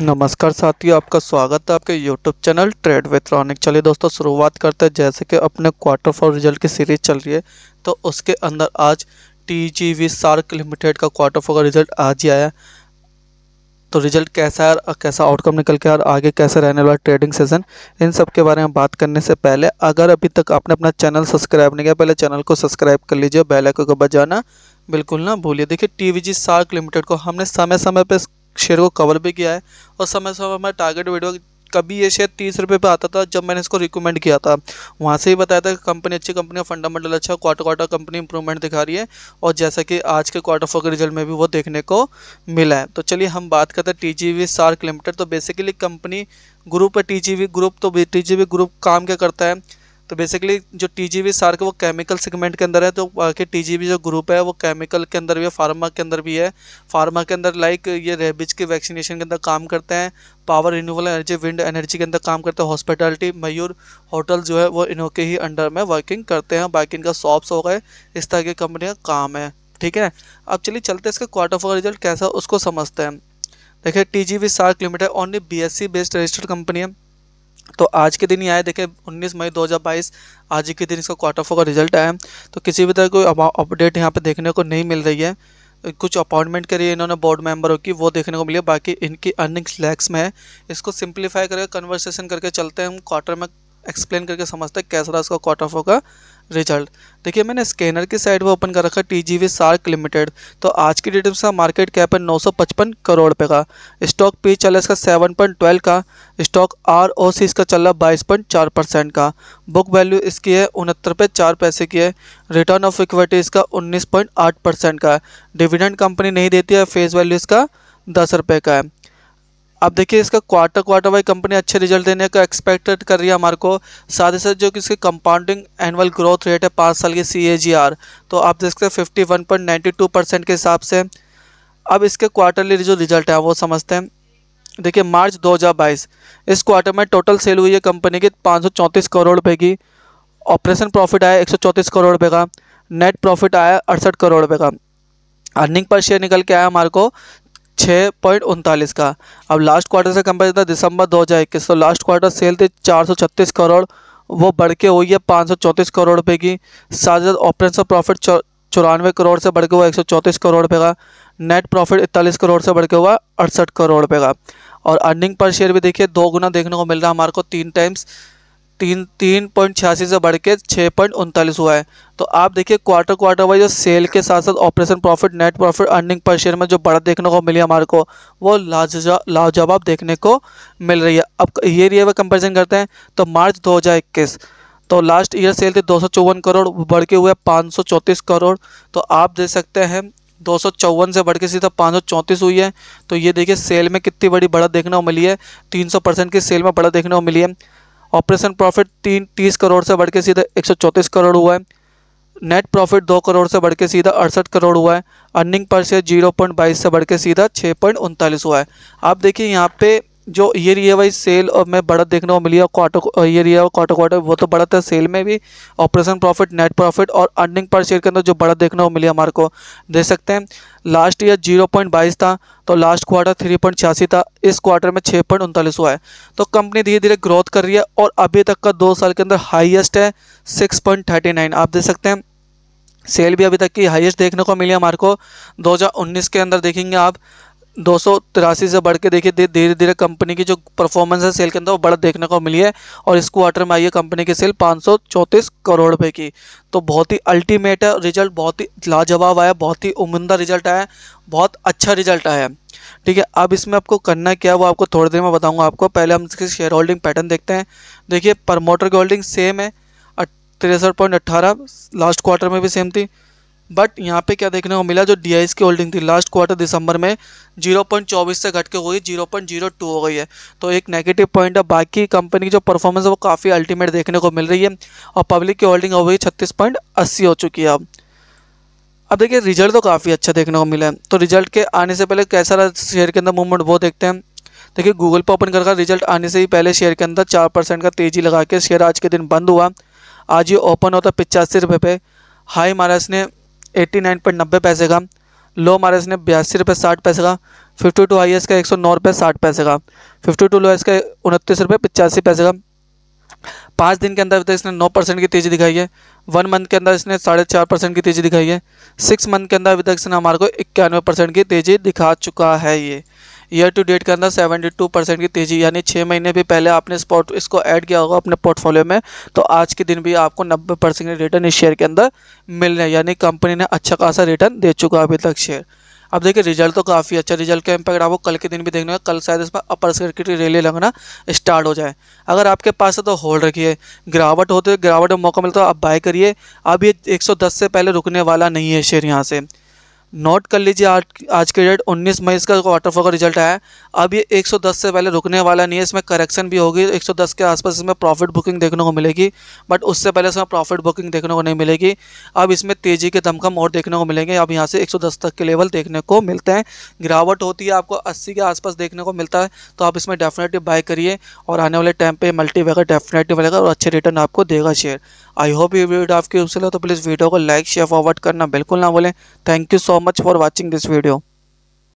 नमस्कार साथियों आपका स्वागत है आपके यूट्यूब चैनल ट्रेड रॉनिक चलिए दोस्तों शुरुआत करते हैं जैसे कि अपने क्वार्टर फॉर रिजल्ट की सीरीज चल रही है तो उसके अंदर आज T G V SRAAC limited का क्वार्टर फोर का रिजल्ट आज ही आया तो रिजल्ट कैसा है कैसा आउटकम निकल के और आगे कैसे रहने वाला ट्रेडिंग सेशन इन सब के बारे में बात करने से पहले अगर अभी तक आपने अपना चैनल सब्सक्राइब नहीं किया पहले चैनल को सब्सक्राइब कर लीजिए बेलाइको को बजाना बिल्कुल ना भूलिए देखिए T V G SRAAC limited को हमने समय समय पर शेयर को कवर भी किया है और समय समय में टारगेट वीडियो कभी ये शेयर तीस रुपये पर आता था जब मैंने इसको रिकमेंड किया था वहाँ से ही बताया था कि कंपनी अच्छी कंपनी है फंडामेंटल अच्छा क्वार्टर क्वार्टर कंपनी इंप्रूवमेंट दिखा रही है और जैसा कि आज के क्वार्टर फोर के रिजल्ट में भी वो देखने को मिला है तो चलिए हम बात करते हैं T G V SRAAC limited तो बेसिकली कंपनी ग्रुप है टी जी वी ग्रुप तो टी जी वी ग्रुप काम क्या करता है तो बेसिकली जो टी जी वी सार्क वो केमिकल सेगमेंट के अंदर है तो बाकी टी जी वी जो ग्रुप है वो केमिकल के अंदर भी है फार्मा के अंदर भी है फार्मा के अंदर लाइक ये रेबिज के वैक्सीनेशन के अंदर काम करते हैं power renewable energy wind energy के अंदर काम करते हैं हॉस्पिटलिटी मयूर होटल जो है वो इन्हों के ही अंडर में वर्किंग करते हैं बाकी इनका शॉप्स हो गए इस तरह की कंपनी का काम है ठीक है अब चलिए चलते हैं इसका क्वार्टर फोर रिजल्ट कैसा उसको समझते हैं देखिए T G V SRAAC limited only B S C based registered company है तो आज के दिन ही आया देखें 19 मई 2022 आज के दिन इसका क्वार्टर फोर का रिजल्ट आया तो किसी भी तरह कोई अपडेट यहाँ पे देखने को नहीं मिल रही है कुछ अपॉइंटमेंट करी है इन्होंने बोर्ड मेंबरों की वो देखने को मिली बाकी इनकी अर्निंग्स लैक्स में है इसको सिंप्लीफाई करके कन्वर्सेशन करके चलते हैं हम क्वार्टर में एक्सप्लेन करके समझते हैं कैसा रहा उसका कॉट ऑफ होगा रिजल्ट देखिए मैंने स्कैनर की साइड पर ओपन कर रखा T G V SRAAC limited तो आज की डेट में इसका मार्केट कैप है 955 करोड़ पे का स्टॉक पी चल रहा है इसका 7.12 का स्टॉक आर ओ सी इसका चल रहा है बाईस परसेंट का बुक वैल्यू इसकी है उनहत्तर पे चार पैसे की है रिटर्न ऑफ इक्विटी इसका आठ परसेंट का है डिविडेंड कंपनी नहीं देती है फेस वैल्यू इसका दस रुपये का है अब देखिए इसका क्वार्टर क्वार्टर वाइज कंपनी अच्छे रिजल्ट देने का एक्सपेक्टेड कर रही है हमारे को साथ ही साथ जो कि इसकी कंपाउंडिंग एनुअल ग्रोथ रेट है पाँच साल की सी तो आप देख सकते हैं fifty one point ninety two percent के हिसाब से अब इसके क्वार्टरली जो रिजल्ट है वो समझते हैं देखिए मार्च 2022 इस क्वार्टर में टोटल सेल हुई है कंपनी की पाँच करोड़ रुपये की ऑपरेशन प्रॉफिट आया एक करोड़ रुपये का नेट प्रॉफिट आया अड़सठ करोड़ रुपये का अर्निंग पर शेयर निकल के आया हमारे को छः पॉइंट उनतालीस का अब लास्ट क्वार्टर से कंपेयर था दिसंबर इक्कीस तो लास्ट क्वार्टर सेल थी छत्तीस करोड़ वो बढ़ के हुई है पाँच करोड़ रुपये की साथ ही साथ ऑपरेशन प्रॉफिट चौरानवे करोड़ से बढ़ के हुआ एक करोड़ रुपये का नेट प्रॉफिट इकतालीस करोड़ से बढ़ के हुआ अड़सठ करोड़ रुपये का और अर्निंग पर शेयर भी देखिए दो गुना देखने को मिल रहा है हमारे को तीन टाइम्स तीन तीन पॉइंट छियासी से बढ़ के छः पॉइंट उनतालीस हुआ है तो आप देखिए क्वार्टर क्वार्टर वाइज सेल के साथ साथ operation profit net profit earning per share में जो बढ़त देखने को मिली हमारे को वो लाजवाब लाजवाब देखने को मिल रही है अब ये ये में कंपेरिजन करते हैं तो मार्च दो हज़ार इक्कीस तो लास्ट ईयर सेल थी दो करोड़ बढ़ के हुए पाँच करोड़ तो आप देख सकते हैं दो से बढ़ के सीधा पाँच हुई है तो ये देखिए सेल में कितनी बड़ी बढ़त देखने को मिली है सौ परसेंट की सेल में बढ़त देखने को मिली है ऑपरेशन प्रॉफिट तीन तीस करोड़ से बढ़ के सीधा एक सौ चौंतीस करोड़ हुआ है नेट प्रॉफिट दो करोड़ से बढ़ के सीधा अड़सठ करोड़ हुआ है earning per share zero point बाईस से बढ़ के सीधा छः पॉइंट उनतालीस हुआ है आप देखिए यहाँ पे जो ईयर ईयर वाइज सेल और में बढ़त देखने को मिली है quarter year year quarter quarter वो तो बढ़त है सेल में भी ऑपरेशन प्रॉफिट नेट प्रॉफिट और अर्निंग पर शेयर के अंदर जो बढ़त देखने को मिली हमारे को देख सकते हैं लास्ट ईयर जीरो पॉइंट बाईस था तो लास्ट क्वार्टर थ्री पॉइंट छियासी था इस क्वार्टर में छः पॉइंट उनतालीस हुआ है तो कंपनी धीरे धीरे ग्रोथ कर रही है और अभी तक का दो साल के अंदर हाइएस्ट है सिक्स पॉइंट थर्टी नाइन आप देख सकते हैं सेल भी अभी तक की हाईएस्ट देखने को मिली हमारे को 2019 के अंदर देखेंगे आप दो से बढ़ के देखिए धीरे धीरे कंपनी की जो परफॉर्मेंस है सेल के अंदर वो बढ़ देखने को मिली है और इस क्वार्टर में आई है कंपनी की सेल पाँच करोड़ रुपए की तो बहुत ही अल्टीमेट रिजल्ट बहुत ही लाजवाब आया बहुत ही उमदा रिजल्ट आया बहुत अच्छा रिजल्ट आया ठीक है अब इसमें आपको करना क्या है वो आपको थोड़ी देर में बताऊँगा आपको पहले हम इसके शेयर होल्डिंग पैटर्न देखते हैं देखिए प्रमोटर की होल्डिंग सेम है तिरसठ पॉइंट अट्ठारह लास्ट क्वार्टर में भी सेम थी बट यहाँ पे क्या देखने को मिला जो डी की होल्डिंग थी लास्ट क्वार्टर दिसंबर में 0.24 से घट के हुई 0.02 हो गई है तो एक नेगेटिव पॉइंट है बाकी कंपनी की जो परफॉर्मेंस है वो काफ़ी अल्टीमेट देखने को मिल रही है और पब्लिक की होल्डिंग हो गई छत्तीस हो चुकी है अब अब देखिए रिजल्ट तो काफ़ी अच्छा देखने को मिला है तो रिजल्ट के आने से पहले कैसा रहा शेयर के अंदर मूवमेंट वो देखते हैं देखिए गूगल पर ओपन करके रिजल्ट आने से ही पहले शेयर के अंदर चार परसेंट का तेज़ी लगा के शेयर आज के दिन बंद हुआ आज ये ओपन होता पिचासी रुपये पे हाई महाराज ने एट्टी नाइन पॉइंट नब्बे पैसे का लो हमारे इसने बयासी रुपये साठ पैसे का फिफ्टी टू हाईएस्ट का एक सौ नौ रुपये साठ पैसे का फिफ्टी टू लोएस्ट का उनतीस रुपये पचासी पैसे का पाँच दिन के अंदर तक तो इसने नौ परसेंट की तेज़ी दिखाई है वन मंथ के अंदर इसने साढ़े चार परसेंट की तेज़ी दिखाई है सिक्स मंथ के अंदर अभी तक इसने हमारे को इक्यानवे परसेंट की तेज़ी दिखा चुका है ये ईयर टू डेट के अंदर सेवेंटी टू परसेंट की तेजी यानी छः महीने भी पहले आपने स्पॉट इसको ऐड किया होगा अपने पोर्टफोलियो में तो आज के दिन भी आपको नब्बे परसेंट रिटर्न इस शेयर के अंदर मिल रहे हैं यानी कंपनी ने अच्छा खासा रिटर्न दे चुका अभी तक शेयर अब देखिए रिजल्ट तो काफ़ी अच्छा रिजल्ट का इम्पैक्ट आपको कल के दिन भी देखने कल शायद इसमें अपर सर्किट रैली लगना स्टार्ट हो जाए अगर आपके पास है तो होल्ड रखिए गिरावट होते गिरावट में मौका मिलता है आप बाय करिए अब ये 110 से पहले रुकने वाला नहीं है शेयर यहाँ से नोट कर लीजिए आज आज के डेट 19 मई इसका फोर का रिजल्ट आया अब ये 110 से पहले रुकने वाला नहीं है इसमें करेक्शन भी होगी 110 के आसपास इसमें प्रॉफिट बुकिंग देखने को मिलेगी बट उससे पहले इसमें प्रॉफिट बुकिंग देखने को नहीं मिलेगी अब इसमें तेज़ी के दमखम और देखने को मिलेंगे अब यहाँ से एक तक के लेवल देखने को मिलते हैं गिरावट होती है आपको अस्सी के आसपास देखने को मिलता है तो आप इसमें डेफिनेटली बाय करिए और आने वाले टाइम पर मल्टीवेगर डेफिनेटली मिलेगा और अच्छे रिटर्न आपको देगा शेयर आई होप ये वीडियो आपकी उससे तो प्लीज़ वीडियो को लाइक शेयर फॉरवर्ड करना बिल्कुल ना बोलें thank you so so much for watching this video